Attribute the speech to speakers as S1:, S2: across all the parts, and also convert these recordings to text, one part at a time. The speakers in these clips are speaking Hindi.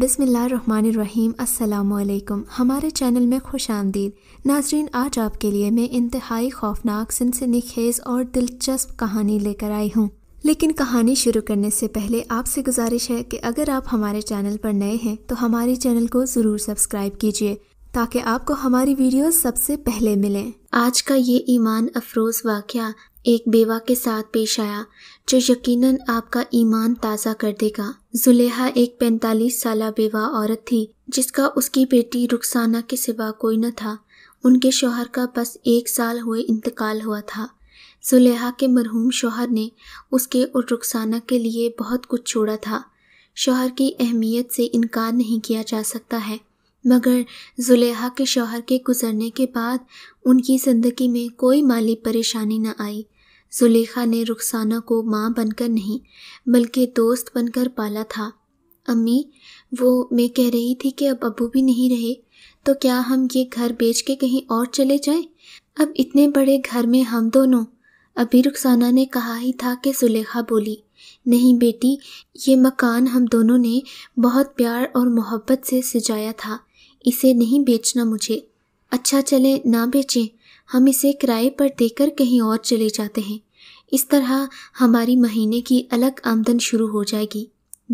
S1: बिसमीम् अल्लाम हमारे चैनल में खुश आमदीद नाजरीन आज आपके लिए मैं इंतहाई खौफनाक खेज और दिलचस्प कहानी लेकर आई हूँ लेकिन कहानी शुरू करने से पहले आपसे गुजारिश है कि अगर आप हमारे चैनल पर नए हैं तो हमारे चैनल को ज़रूर सब्सक्राइब कीजिए ताकि आपको हमारी वीडियो सबसे पहले मिले आज का ये ईमान अफरोज वाक़ एक बेवा के साथ पेश आया जो यकीनन आपका ईमान ताज़ा कर देगा जुलेहा एक 45 साल बेवा औरत थी जिसका उसकी बेटी रुखसाना के सिवा कोई न था उनके शोहर का बस एक साल हुए इंतकाल हुआ था जुलेहा के मरहूम शोहर ने उसके और रुखसाना के लिए बहुत कुछ छोड़ा था शोहर की अहमियत से इनकार नहीं किया जा सकता है मगर जुलेहा के शौहर के गुजरने के बाद उनकी ज़िंदगी में कोई माली परेशानी न आई जुलेखा ने रुखसाना को माँ बनकर नहीं बल्कि दोस्त बनकर पाला था अम्मी वो मैं कह रही थी कि अब अबू भी नहीं रहे तो क्या हम ये घर बेच के कहीं और चले जाएं? अब इतने बड़े घर में हम दोनों अभी रुखसाना ने कहा ही था कि जुलेखा बोली नहीं बेटी ये मकान हम दोनों ने बहुत प्यार और मोहब्बत से सजाया था इसे नहीं बेचना मुझे अच्छा चले ना बेचें हम इसे किराए पर देकर कहीं और चले जाते हैं इस तरह हमारी महीने की अलग आमदन शुरू हो जाएगी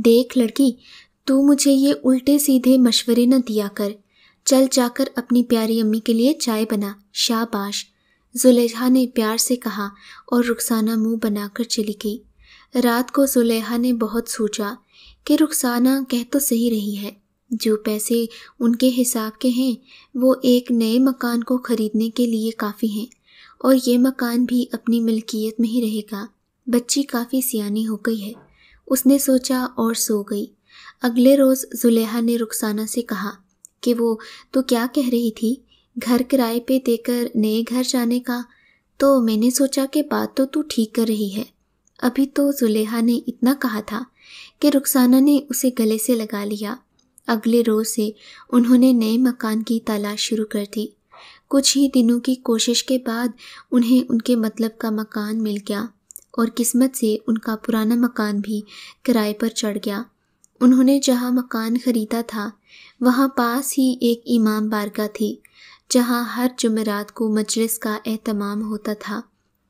S1: देख लड़की तू मुझे ये उल्टे सीधे मशवरे न दिया कर चल जाकर अपनी प्यारी अम्मी के लिए चाय बना शाबाश जुलेहा ने प्यार से कहा और रुखसाना मुंह बनाकर चली गई रात को जुलेहा ने बहुत सोचा कि रुखसाना कह तो सही रही है जो पैसे उनके हिसाब के हैं वो एक नए मकान को ख़रीदने के लिए काफ़ी हैं और ये मकान भी अपनी मिल्कियत में ही रहेगा बच्ची काफ़ी सियानी हो गई है उसने सोचा और सो गई अगले रोज़ जुलेहा ने रुखसाना से कहा कि वो तो क्या कह रही थी घर किराए पे देकर नए घर जाने का तो मैंने सोचा कि बात तो तू ठीक कर रही है अभी तो जुलेहा ने इतना कहा था कि रुखसाना ने उसे गले से लगा लिया अगले रोज से उन्होंने नए मकान की तलाश शुरू कर दी कुछ ही दिनों की कोशिश के बाद उन्हें उनके मतलब का मकान मिल गया और किस्मत से उनका पुराना मकान भी किराए पर चढ़ गया उन्होंने जहाँ मकान ख़रीदा था वहाँ पास ही एक इमाम बारगा थी जहाँ हर जुमेरात को मजलिस का अहतमाम होता था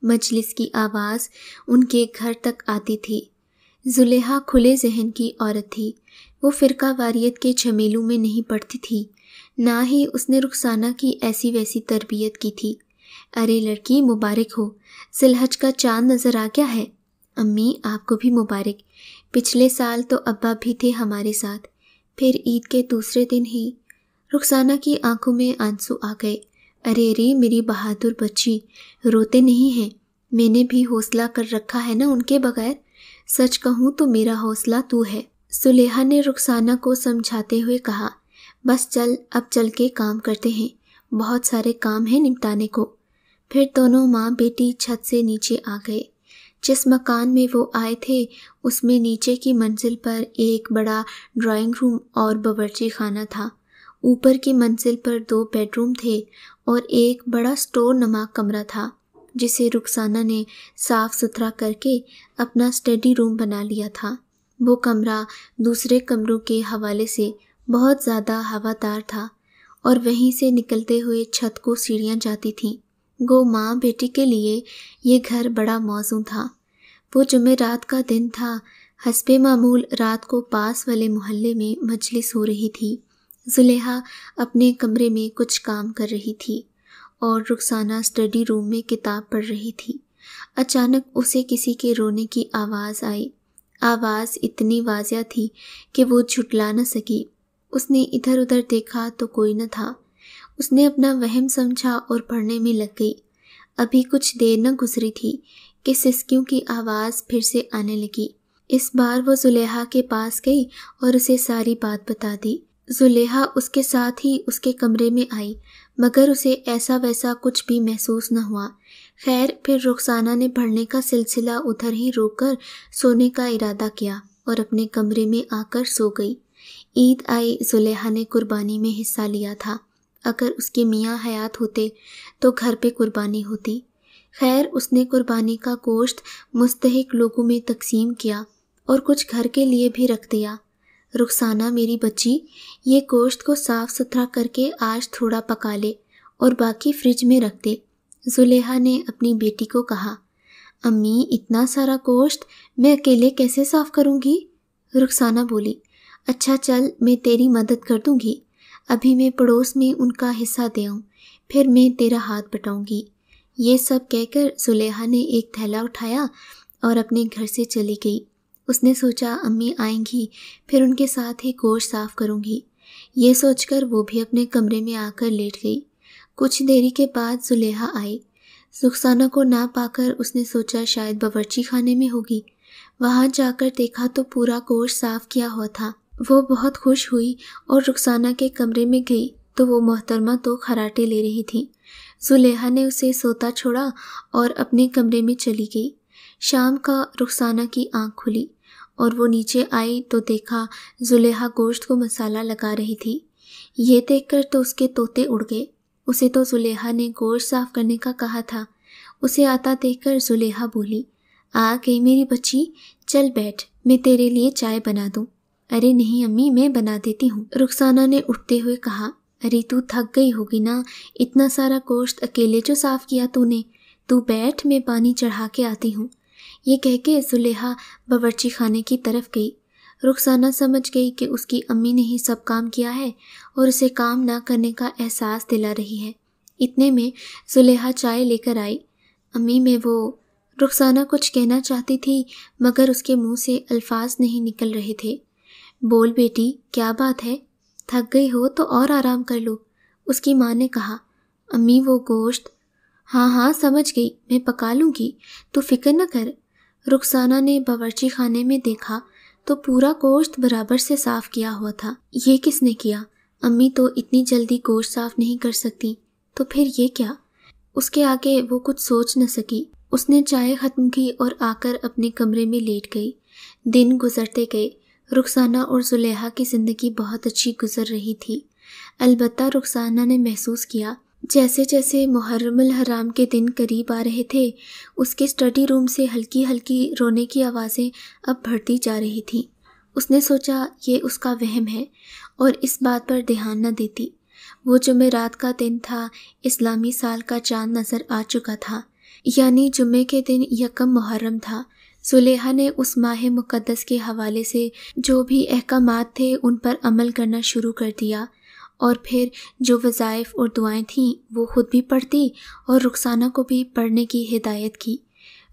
S1: मजलिस की आवाज़ उनके घर तक आती थी जुलेहा खुले जहन की औरत थी वो फ़िरका वारियत के झमेलों में नहीं पड़ती थी ना ही उसने रुखसाना की ऐसी वैसी तरबियत की थी अरे लड़की मुबारक हो सिलहज का चांद नज़र आ गया है अम्मी आपको भी मुबारक पिछले साल तो अब्बा भी थे हमारे साथ फिर ईद के दूसरे दिन ही रुखसाना की आंखों में आंसू आ गए अरे अरे मेरी बहादुर बच्ची रोते नहीं हैं मैंने भी हौसला कर रखा है ना उनके बगैर सच कहूँ तो मेरा हौसला तू है सुलेहा ने रुखसाना को समझाते हुए कहा बस चल अब चल के काम करते हैं बहुत सारे काम हैं निपटाने को फिर दोनों माँ बेटी छत से नीचे आ गए जिस मकान में वो आए थे उसमें नीचे की मंजिल पर एक बड़ा ड्राइंग रूम और बावर्ची खाना था ऊपर की मंजिल पर दो बेडरूम थे और एक बड़ा स्टोर नमा कमरा था जिसे रुखसाना ने साफ सुथरा करके अपना स्टडी रूम बना लिया था वो कमरा दूसरे कमरों के हवाले से बहुत ज़्यादा हवादार था और वहीं से निकलते हुए छत को सीढ़ियाँ जाती थीं गो माँ बेटी के लिए ये घर बड़ा मौजू था वो जुमे रात का दिन था हसबे मामूल रात को पास वाले मोहल्ले में मजलिस हो रही थी जुलेहा अपने कमरे में कुछ काम कर रही थी और रुखसाना स्टडी रूम में किताब पढ़ रही थी अचानक उसे किसी के रोने की आवाज़ आई आवाज़ इतनी वाजिया थी कि वो झुटला न सकी उसने इधर उधर देखा तो कोई न था उसने अपना वहम समझा और पढ़ने में लग गई अभी कुछ देर न गुजरी थी कि सिस्कियों की आवाज़ फिर से आने लगी इस बार वो जुलेहा के पास गई और उसे सारी बात बता दी जुलेहा उसके साथ ही उसके कमरे में आई मगर उसे ऐसा वैसा कुछ भी महसूस न हुआ खैर फिर रुखसाना ने पढ़ने का सिलसिला उधर ही रोककर सोने का इरादा किया और अपने कमरे में आकर सो गई ईद आई जुलेहा ने कुर्बानी में हिस्सा लिया था अगर उसके मियाँ हयात होते तो घर पे कुर्बानी होती खैर उसने कुर्बानी का गोश्त मुस्तक लोगों में तकसीम किया और कुछ घर के लिए भी रख दिया रुखसाना मेरी बच्ची ये गोश्त को साफ सुथरा करके आज थोड़ा पका ले और बाकी फ्रिज में रख दे जुलेहा ने अपनी बेटी को कहा अम्मी इतना सारा गोश्त मैं अकेले कैसे साफ करूँगी रुखसाना बोली अच्छा चल मैं तेरी मदद कर दूँगी अभी मैं पड़ोस में उनका हिस्सा दे आऊँ फिर मैं तेरा हाथ बटाऊँगी ये सब कहकर जुलेहा ने एक थैला उठाया और अपने घर से चली गई उसने सोचा अम्मी आएंगी फिर उनके साथ ही गोश साफ करूंगी ये सोचकर वो भी अपने कमरे में आकर लेट गई कुछ देरी के बाद जुलेहा आई रुखसाना को ना पाकर उसने सोचा शायद बावर्ची खाने में होगी वहाँ जाकर देखा तो पूरा गोश साफ किया हुआ था वो बहुत खुश हुई और रुखसाना के कमरे में गई तो वो मोहतरमा तो खराटे ले रही थी जुलेहा ने उसे सोता छोड़ा और अपने कमरे में चली गई शाम का रुखसाना की आंख खुली और वो नीचे आई तो देखा जुलेहा गोश्त को मसाला लगा रही थी ये देखकर तो उसके तोते उड़ गए उसे तो जुलेहा ने गोश्त साफ करने का कहा था उसे आता देखकर जुलेहा बोली आ गई मेरी बच्ची चल बैठ मैं तेरे लिए चाय बना दूँ अरे नहीं अम्मी मैं बना देती हूँ रुखसाना ने उठते हुए कहा अरे तू थक गई होगी ना इतना सारा गोश्त अकेले जो साफ किया तूने तू बैठ मैं पानी चढ़ा के आती हूँ ये कह के सुलेहा बावर्ची खाने की तरफ गई रुखसाना समझ गई कि उसकी अम्मी ने ही सब काम किया है और उसे काम ना करने का एहसास दिला रही है इतने में सुलेहा चाय लेकर आई अम्मी में वो रुखसाना कुछ कहना चाहती थी मगर उसके मुंह से अल्फाज नहीं निकल रहे थे बोल बेटी क्या बात है थक गई हो तो और आराम कर लो उसकी माँ ने कहा अम्मी वो गोश्त हाँ हाँ समझ गई मैं पका लूँगी तू फिक्र न कर रुखसाना ने बावर्ची खाने में देखा तो पूरा गोश्त बराबर से साफ किया हुआ था ये किसने किया अम्मी तो इतनी जल्दी गोश्त साफ नहीं कर सकती तो फिर ये क्या उसके आगे वो कुछ सोच न सकी उसने चाय ख़त्म की और आकर अपने कमरे में लेट गई दिन गुजरते गए रुखसाना और जुलेहा की ज़िंदगी बहुत अच्छी गुजर रही थी अलबत्ता रुखसाना ने महसूस किया जैसे जैसे मुहर्रमल हराम के दिन करीब आ रहे थे उसके स्टडी रूम से हल्की हल्की रोने की आवाज़ें अब बढ़ती जा रही थीं उसने सोचा ये उसका वहम है और इस बात पर ध्यान न देती वो जुमे रात का दिन था इस्लामी साल का चांद नज़र आ चुका था यानी जुमे के दिन यकम मुहर्रम था सुलेहा ने उस माह मुकद्दस के हवाले से जो भी अहकाम थे उन पर अमल करना शुरू कर दिया और फिर जो वज़ाइफ और दुआएं थीं वो ख़ुद भी पढ़ती और रुखसाना को भी पढ़ने की हिदायत की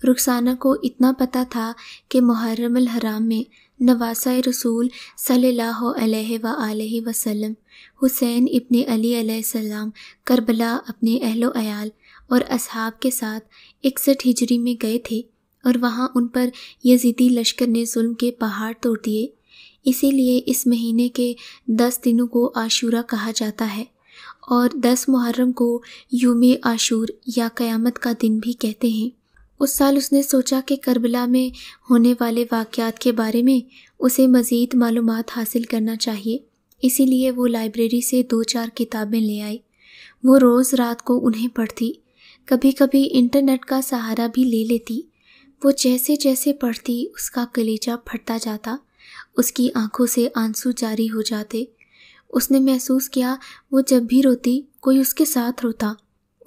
S1: रुखसाना को इतना पता था कि मुहर्रम हराम में नवासा रसूल सल्लल्लाहु अलैहि व वसल्लम हुसैन इब्ने अली सलाम करबला अपने अहलो अयाल और असहाब के साथ इकसठ हिजरी में गए थे और वहाँ उन पर यजीदी लश्कर ने जुल्म के पहाड़ तोड़ दिए इसीलिए इस महीने के दस दिनों को आशूरा कहा जाता है और दस मुहर्रम को यूम आशूर या क़यामत का दिन भी कहते हैं उस साल उसने सोचा कि करबला में होने वाले वाक़ात के बारे में उसे मज़ीद मालूम हासिल करना चाहिए इसीलिए वो लाइब्रेरी से दो चार किताबें ले आई वो रोज़ रात को उन्हें पढ़ती कभी कभी इंटरनेट का सहारा भी ले लेती वो जैसे जैसे पढ़ती उसका कलेजा फटता जाता उसकी आंखों से आंसू जारी हो जाते उसने महसूस किया वो जब भी रोती कोई उसके साथ रोता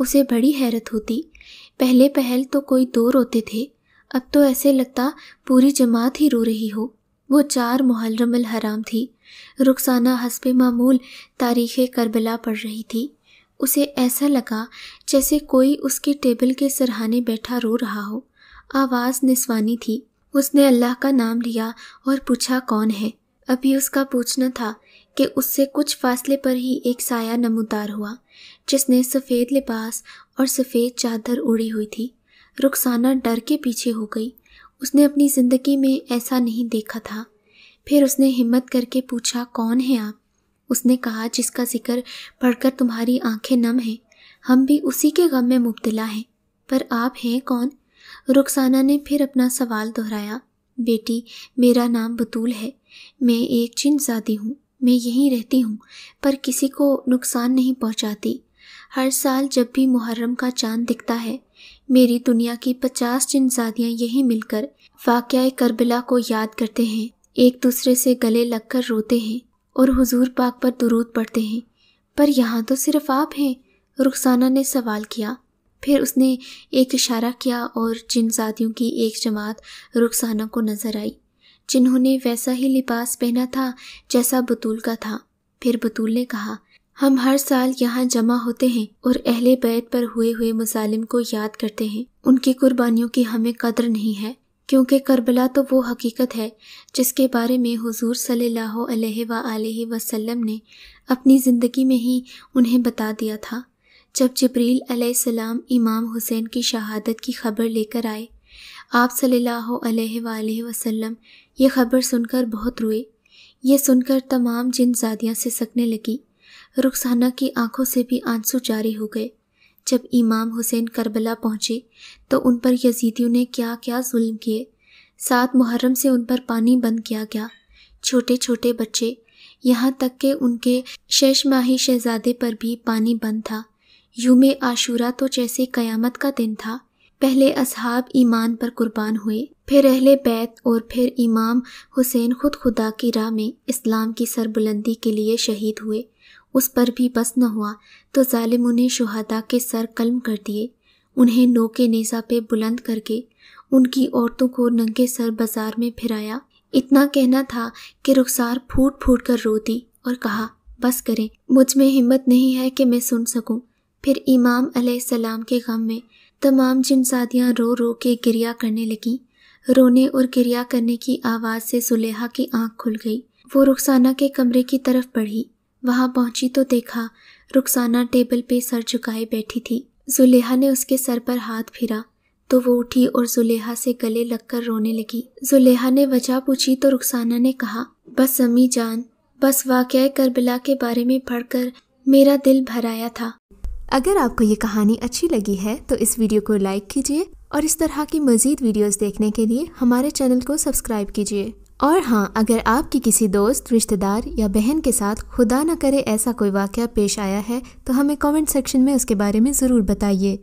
S1: उसे बड़ी हैरत होती पहले पहल तो कोई दो रोते थे अब तो ऐसे लगता पूरी जमात ही रो रही हो वो चार मुहलरमल हराम थी रुखसाना हसब मामूल तारीख़ करबला पढ़ रही थी उसे ऐसा लगा जैसे कोई उसके टेबल के सरहाने बैठा रो रहा हो आवाज़ निस्वानी थी उसने अल्लाह का नाम लिया और पूछा कौन है अभी उसका पूछना था कि उससे कुछ फासले पर ही एक साया नमोदार हुआ जिसने सफ़ेद लिबास और सफ़ेद चादर उड़ी हुई थी रुखसाना डर के पीछे हो गई उसने अपनी ज़िंदगी में ऐसा नहीं देखा था फिर उसने हिम्मत करके पूछा कौन है आप उसने कहा जिसका जिक्र पढ़कर तुम्हारी आंखें नम हैं हम भी उसी के गम में मुबतला हैं पर आप हैं कौन रुखसाना ने फिर अपना सवाल दोहराया बेटी मेरा नाम बतूल है मैं एक चिनजादी हूँ मैं यहीं रहती हूँ पर किसी को नुकसान नहीं पहुँचाती हर साल जब भी मुहर्रम का चांद दिखता है मेरी दुनिया की पचास चिनजादियाँ यहीं मिलकर वाक़ करबला को याद करते हैं एक दूसरे से गले लगकर रोते हैं और हुजूर पाक पर दुरूद पढ़ते हैं पर यहाँ तो सिर्फ आप हैं रुखसाना ने सवाल किया फिर उसने एक इशारा किया और जिन जातियों की एक जमात रुखसाना को नजर आई जिन्होंने वैसा ही लिबास पहना था जैसा बतूल का था फिर बतूल ने कहा हम हर साल यहाँ जमा होते हैं और अहले बैत पर हुए हुए मुजालिम को याद करते हैं उनकी कुर्बानियों की हमें कदर नहीं है क्योंकि करबला तो वो हकीकत है जिसके बारे में हुजूर सल्लल्लाहु अलैहि वसल्लम ने अपनी ज़िंदगी में ही उन्हें बता दिया था जब जबरील अलैहिस्सलाम इमाम हुसैन की शहादत की खबर लेकर आए आप सल्लल्लाहु अलैहि वसल्लम ये खबर सुनकर बहुत रोए ये सुनकर तमाम जिन जादियाँ से सकने लगी रुखसाना की आंखों से भी आंसू जारी हो गए जब इमाम हुसैन करबला पहुँचे तो उन पर यजीदियों ने क्या क्या जुल्म किए सात मुहर्रम से उन पर पानी बंद किया गया छोटे छोटे बच्चे यहाँ तक के उनके शेष माही शहजादे पर भी पानी बंद था यूम आशूरा तो जैसे कयामत का दिन था पहले असहाब ईमान पर कुर्बान हुए फिर अहले बैत और फिर इमाम हुसैन खुद खुदा की राह में इस्लाम की सरबुलंदी के लिए शहीद हुए उस पर भी बस न हुआ तो ालिम उन्हें शहादा के सर कलम कर दिए उन्हें नोके नेजा पे बुलंद करके उनकी औरतों को नंगे सर बाजार में फिराया इतना कहना था कि रुखसार फूट फूट कर रो दी और कहा बस करें मुझ में हिम्मत नहीं है कि मैं सुन सकूं फिर इमाम सलाम के गम में तमाम जिनसादियाँ रो रो के गिरिया करने लगीं रोने और गिरिया करने की आवाज़ से सुलेहा की आंख खुल गई वो रुखसाना के कमरे की तरफ बढ़ी वहाँ पहुँची तो देखा रुखसाना टेबल पे सर झुकाए बैठी थी जुलेहा ने उसके सर पर हाथ फिरा तो वो उठी और जुलेहा से गले लगकर रोने लगी जुलेहा ने वजह पूछी तो रुखसाना ने कहा बस अम्मी जान बस वाक़ करबला के बारे में पढ़कर मेरा दिल भराया था अगर आपको ये कहानी अच्छी लगी है तो इस वीडियो को लाइक कीजिए और इस तरह की मज़ीद वीडियोस देखने के लिए हमारे चैनल को सब्सक्राइब कीजिए और हाँ अगर आपकी किसी दोस्त रिश्तेदार या बहन के साथ खुदा न करे ऐसा कोई वाक़ पेश आया है तो हमें कमेंट सेक्शन में उसके बारे में ज़रूर बताइए